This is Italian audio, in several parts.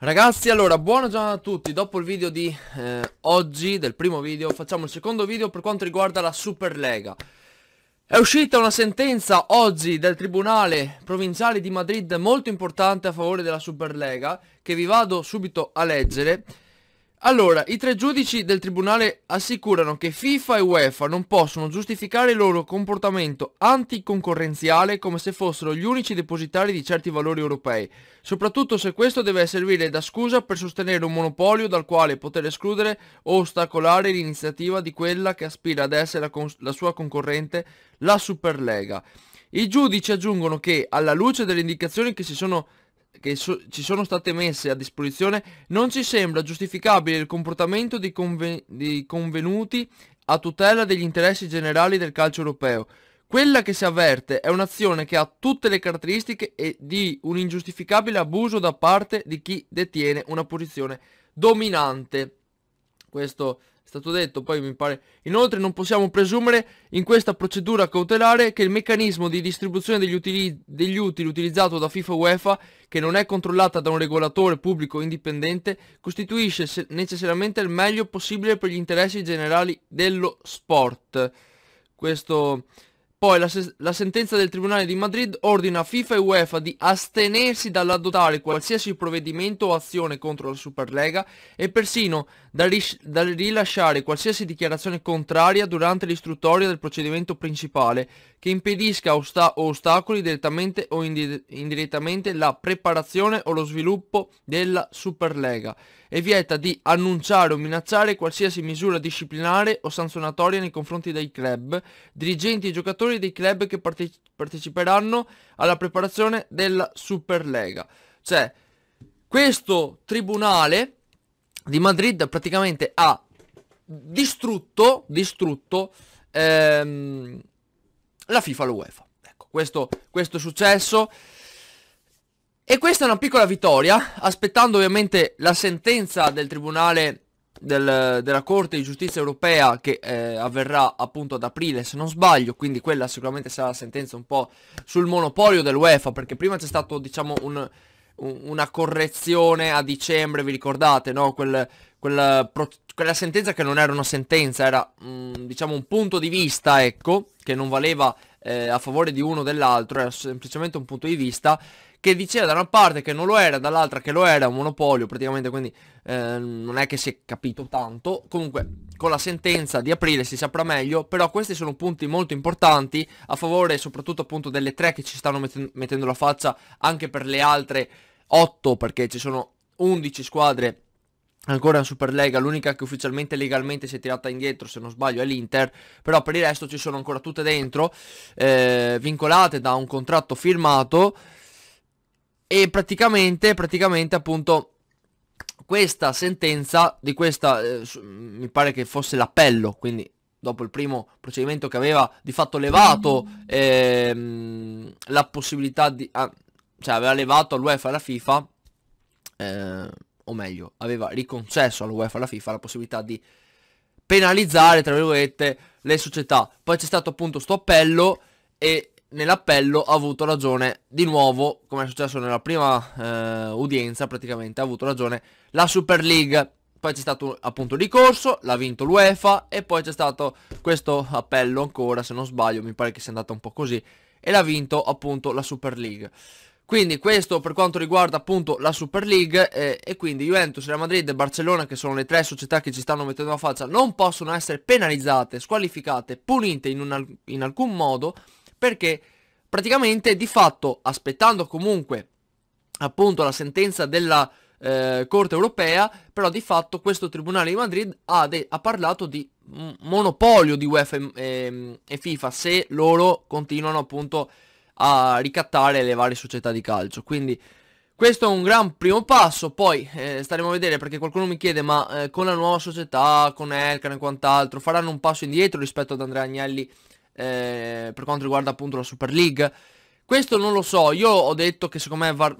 Ragazzi allora buona giornata a tutti Dopo il video di eh, oggi Del primo video facciamo il secondo video Per quanto riguarda la Superlega È uscita una sentenza oggi Del Tribunale Provinciale di Madrid Molto importante a favore della Superlega Che vi vado subito a leggere allora, i tre giudici del tribunale assicurano che FIFA e UEFA non possono giustificare il loro comportamento anticoncorrenziale come se fossero gli unici depositari di certi valori europei, soprattutto se questo deve servire da scusa per sostenere un monopolio dal quale poter escludere o ostacolare l'iniziativa di quella che aspira ad essere la, con la sua concorrente, la Superlega. I giudici aggiungono che, alla luce delle indicazioni che si sono che so ci sono state messe a disposizione non ci sembra giustificabile il comportamento di, conven dei convenuti a tutela degli interessi generali del calcio europeo. Quella che si avverte è un'azione che ha tutte le caratteristiche e di un ingiustificabile abuso da parte di chi detiene una posizione dominante. Questo è stato detto, poi mi pare. Inoltre non possiamo presumere in questa procedura cautelare che il meccanismo di distribuzione degli utili, degli utili utilizzato da FIFA UEFA, che non è controllata da un regolatore pubblico indipendente, costituisce necessariamente il meglio possibile per gli interessi generali dello sport. Questo poi la, se la, sentenza del Tribunale di Madrid ordina a FIFA e UEFA di astenersi dall'adottare qualsiasi provvedimento o azione contro la Superlega e persino dal, dal rilasciare qualsiasi dichiarazione contraria durante l'istruttoria del procedimento principale che impedisca o ostacoli direttamente o indirettamente la preparazione o lo sviluppo della Superlega e vieta di annunciare o minacciare qualsiasi misura disciplinare o sanzionatoria nei confronti dei club, dirigenti e giocatori dei club che parte parteciperanno alla preparazione della Superlega. Cioè, questo tribunale di Madrid praticamente ha distrutto, distrutto ehm, la FIFA all'UEFA. Ecco, questo, questo è successo. E questa è una piccola vittoria, aspettando ovviamente la sentenza del Tribunale del, della Corte di Giustizia Europea che eh, avverrà appunto ad aprile se non sbaglio, quindi quella sicuramente sarà la sentenza un po' sul monopolio dell'UEFA, perché prima c'è stato diciamo un, un, una correzione a dicembre, vi ricordate, no? Quel, quella, pro, quella sentenza che non era una sentenza, era mh, mm, diciamo un punto di vista, ecco, che non valeva eh, a favore di uno o dell'altro, era semplicemente un punto di vista che diceva da una parte che non lo era, dall'altra che lo era, un monopolio praticamente, quindi eh, non è che si è capito tanto. Comunque con la sentenza di aprile si saprà meglio, però questi sono punti molto importanti a favore soprattutto appunto delle tre che ci stanno metten mettendo la faccia anche per le altre 8 perché ci sono 11 squadre Ancora in Superlega, l'unica che ufficialmente e legalmente si è tirata indietro, se non sbaglio, è l'Inter, però per il resto ci sono ancora tutte dentro, eh, vincolate da un contratto firmato e praticamente, praticamente appunto questa sentenza di questa, eh, mi pare che fosse l'appello, quindi dopo il primo procedimento che aveva di fatto levato eh, la possibilità di, ah, cioè aveva levato all'UEFA e alla FIFA, eh, o meglio, aveva riconcesso all'UEFA e alla FIFA la possibilità di penalizzare, tra virgolette, le società. Poi c'è stato appunto sto appello e nell'appello ha avuto ragione di nuovo, come è successo nella prima eh, udienza praticamente, ha avuto ragione la Super League. Poi c'è stato appunto il ricorso, l'ha vinto l'UEFA e poi c'è stato questo appello ancora, se non sbaglio, mi pare che sia andata un po' così, e l'ha vinto appunto la Super League. Quindi questo per quanto riguarda appunto la Super League eh, e quindi Juventus, Real Madrid e Barcellona che sono le tre società che ci stanno mettendo la faccia non possono essere penalizzate, squalificate, punite in, un, in alcun modo perché praticamente di fatto aspettando comunque appunto la sentenza della eh, Corte Europea però di fatto questo Tribunale di Madrid ha, ha parlato di monopolio di UEFA e, ehm, e FIFA se loro continuano appunto a a ricattare le varie società di calcio. Quindi questo è un gran primo passo, poi eh, staremo a vedere perché qualcuno mi chiede ma eh, con la nuova società, con Elkan e quant'altro, faranno un passo indietro rispetto ad Andrea Agnelli eh, per quanto riguarda appunto la Super League? Questo non lo so, io ho detto che secondo me var-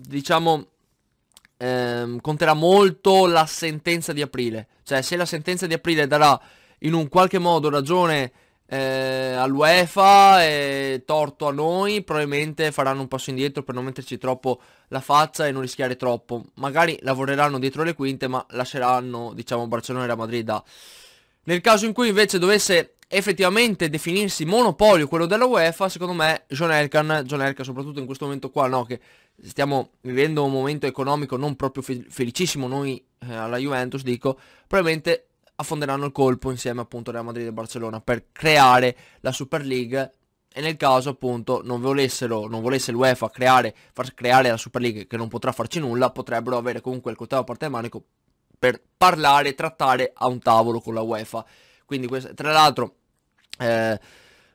diciamo ehm, conterà molto la sentenza di aprile, cioè se la sentenza di aprile darà in un qualche modo ragione eh, all'UEFA e torto a noi, probabilmente faranno un passo indietro per non metterci troppo la faccia e non rischiare troppo. Magari lavoreranno dietro le quinte, ma lasceranno, diciamo, Barcellona e Real Madrid. Nel caso in cui invece dovesse effettivamente definirsi monopolio quello della UEFA, secondo me John Elkan, John Elkan soprattutto in questo momento qua, no, che stiamo vivendo un momento economico non proprio felicissimo noi eh, alla Juventus, dico, probabilmente affonderanno il colpo insieme appunto Real Madrid e Barcellona per creare la Super League e nel caso appunto non, volessero, non volesse l'UEFA creare, far creare la Super League che non potrà farci nulla, potrebbero avere comunque il coltello a parte del manico per parlare trattare a un tavolo con la UEFA. Quindi questa, tra l'altro eh,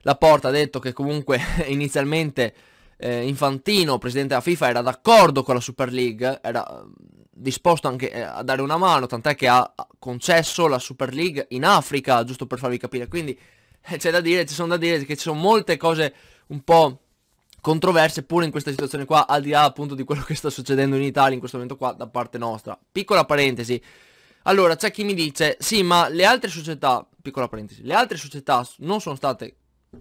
la porta ha detto che comunque inizialmente eh, Infantino, presidente della FIFA, era d'accordo con la Super League, era, disposto anche eh, a dare una mano, tant'è che ha concesso la Super League in Africa, giusto per farvi capire. Quindi eh, c'è da dire, ci sono da dire che ci sono molte cose un po' controverse pure in questa situazione qua, al di là appunto di quello che sta succedendo in Italia in questo momento qua da parte nostra. Piccola parentesi. Allora, c'è chi mi dice, sì, ma le altre società, piccola parentesi, le altre società non sono state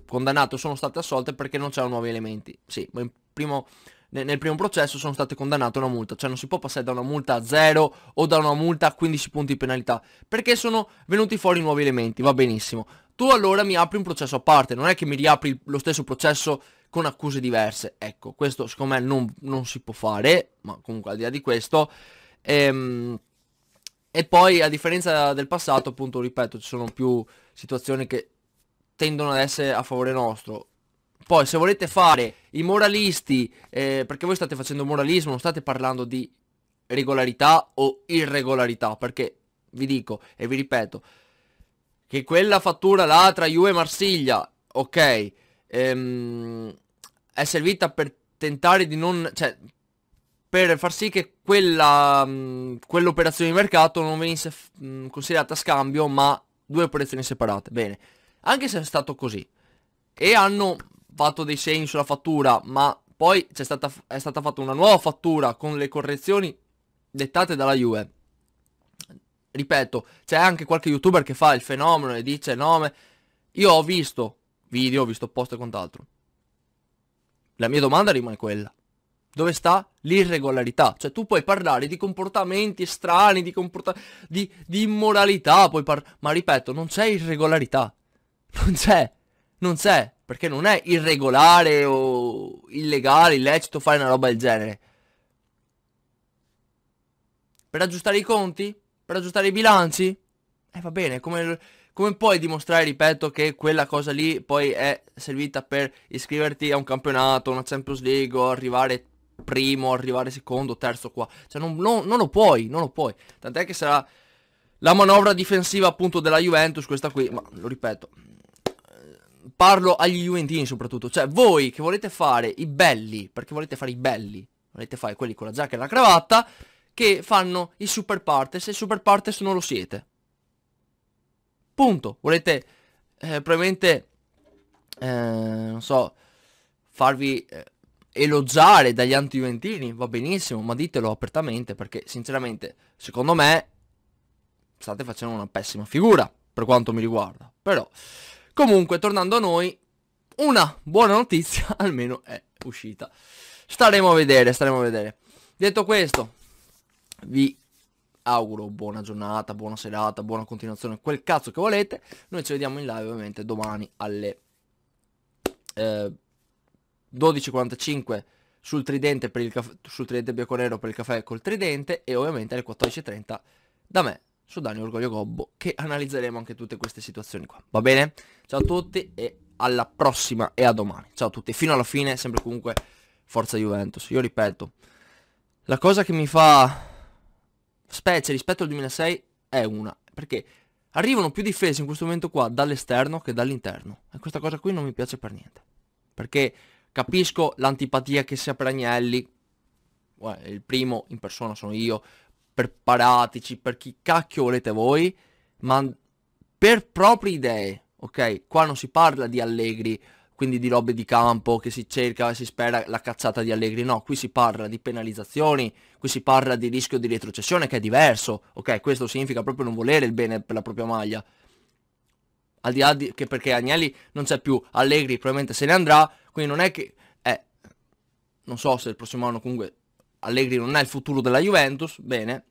condannate o sono state assolte perché non c'erano nuovi elementi. Sì, ma in primo nel primo processo sono state condannate a una multa, cioè non si può passare da una multa a 0 o da una multa a 15 punti di penalità, perché sono venuti fuori nuovi elementi, va benissimo. Tu allora mi apri un processo a parte, non è che mi riapri lo stesso processo con accuse diverse. Ecco, questo secondo me non, non si può fare, ma comunque al di là di questo... Ehm, e poi a differenza del passato, appunto, ripeto, ci sono più situazioni che tendono ad essere a favore nostro. Poi se volete fare i moralisti, eh, perché voi state facendo moralismo, non state parlando di regolarità o irregolarità, perché vi dico e vi ripeto che quella fattura là tra Juve e Marsiglia, ok, ehm, è servita per tentare di non, cioè, per far sì che quella, mm, quell'operazione di mercato non venisse mh, mm, considerata scambio, ma due operazioni separate. Bene, anche se è stato così, e hanno fatto dei segni sulla fattura, ma poi è stata, è stata fatta una nuova fattura con le correzioni dettate dalla UE. Ripeto, c'è anche qualche youtuber che fa il fenomeno e dice nome. Io ho visto video, ho visto post e quant'altro. La mia domanda rimane quella. Dove sta l'irregolarità? Cioè tu puoi parlare di comportamenti strani, di, comporta di, di immoralità, ma ripeto, non c'è irregolarità. Non c'è, non c'è. Perché non è irregolare o illegale, illecito fare una roba del genere. Per aggiustare i conti? Per aggiustare i bilanci? Eh va bene, come, come puoi dimostrare, ripeto, che quella cosa lì poi è servita per iscriverti a un campionato, una Champions League o arrivare primo, arrivare secondo, terzo qua. Cioè non, non, non, lo puoi, non lo puoi. Tant'è che sarà la manovra difensiva appunto della Juventus, questa qui, ma lo ripeto, parlo agli Juventini soprattutto, cioè voi che volete fare i belli, perché volete fare i belli, volete fare quelli con la giacca e la cravatta, che fanno i super partes e super partes non lo siete. Punto. Volete eh, probabilmente, eh, non so, farvi eh, elogiare dagli anti-juventini, va benissimo, ma ditelo apertamente perché sinceramente, secondo me, state facendo una pessima figura per quanto mi riguarda. Però Comunque, tornando a noi, una buona notizia almeno è uscita. Staremo a vedere, staremo a vedere. Detto questo, vi auguro buona giornata, buona serata, buona continuazione, quel cazzo che volete. Noi ci vediamo in live ovviamente domani alle eh, 12.45 sul tridente, per il caffè, sul tridente bianconero per il caffè col tridente e ovviamente alle 14.30 da me su Daniel Orgoglio Gobbo che analizzeremo anche tutte queste situazioni qua. Va bene? Ciao a tutti e alla prossima e a domani. Ciao a tutti. Fino alla fine, sempre comunque, forza Juventus. Io ripeto, la cosa che mi fa specie rispetto al 2006 è una. Perché arrivano più difese in questo momento qua dall'esterno che dall'interno. E questa cosa qui non mi piace per niente. Perché capisco l'antipatia che sia per Agnelli. il primo in persona sono io, per paratici, per chi cacchio volete voi, ma per proprie idee, ok? Qua non si parla di Allegri, quindi di robe di campo che si cerca, e si spera la cacciata di Allegri, no, qui si parla di penalizzazioni, qui si parla di rischio di retrocessione che è diverso, ok? Questo significa proprio non volere il bene per la propria maglia. Al di là di che perché Agnelli non c'è più, Allegri probabilmente se ne andrà, quindi non è che... Eh, non so se il prossimo anno comunque Allegri non è il futuro della Juventus, bene.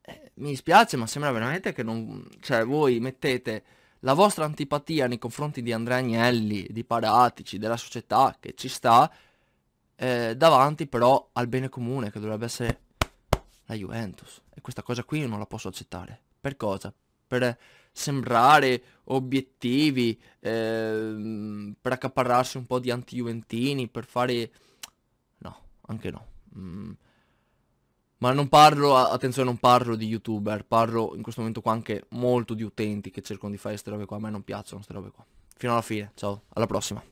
Eh, mi dispiace, ma sembra veramente che non... Cioè, voi mettete la vostra antipatia nei confronti di Andrea Agnelli, di Paratici, della società che ci sta, eh, davanti però al bene comune che dovrebbe essere la Juventus. E questa cosa qui io non la posso accettare. Per cosa? Per sembrare obiettivi, eh, per accaparrarsi un po' di anti-juventini, per fare anche no. Mm. Ma non parlo, attenzione, non parlo di youtuber, parlo in questo momento qua anche molto di utenti che cercano di fare queste robe qua, a me non piacciono queste robe qua. Fino alla fine, ciao, alla prossima.